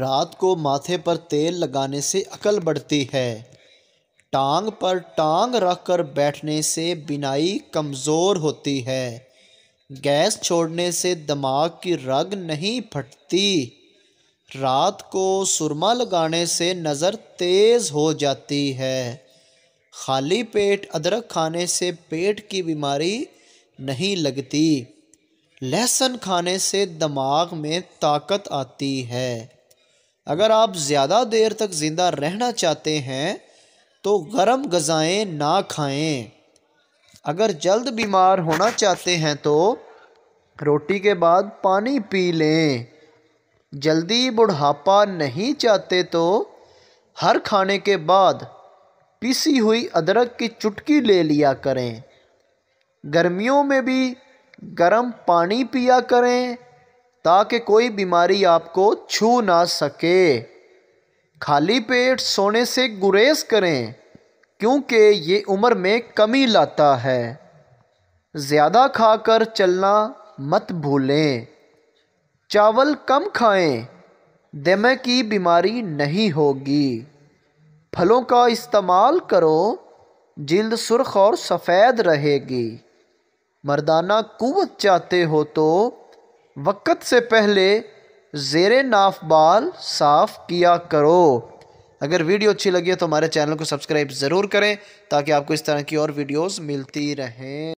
रात को माथे पर तेल लगाने से अकल बढ़ती है टांग पर टांग रख कर बैठने से बिनाई कमज़ोर होती है गैस छोड़ने से दिमाग की रग नहीं फटती रात को सुरमा लगाने से नज़र तेज़ हो जाती है खाली पेट अदरक खाने से पेट की बीमारी नहीं लगती लहसुन खाने से दिमाग में ताकत आती है अगर आप ज़्यादा देर तक ज़िंदा रहना चाहते हैं तो गर्म गज़ाएँ ना खाएं अगर जल्द बीमार होना चाहते हैं तो रोटी के बाद पानी पी लें जल्दी बुढ़ापा नहीं चाहते तो हर खाने के बाद पीसी हुई अदरक की चुटकी ले लिया करें गर्मियों में भी गर्म पानी पिया करें ताकि कोई बीमारी आपको छू ना सके खाली पेट सोने से गुरेज करें क्योंकि ये उम्र में कमी लाता है ज़्यादा खाकर चलना मत भूलें चावल कम खाएं दमे की बीमारी नहीं होगी फलों का इस्तेमाल करो जल्द सुर्ख और सफ़ेद रहेगी मर्दाना कुवत चाहते हो तो वक़्त से पहले ज़ेर नाफ बाल साफ़ किया करो अगर वीडियो अच्छी लगी है तो हमारे चैनल को सब्सक्राइब ज़रूर करें ताकि आपको इस तरह की और वीडियोस मिलती रहें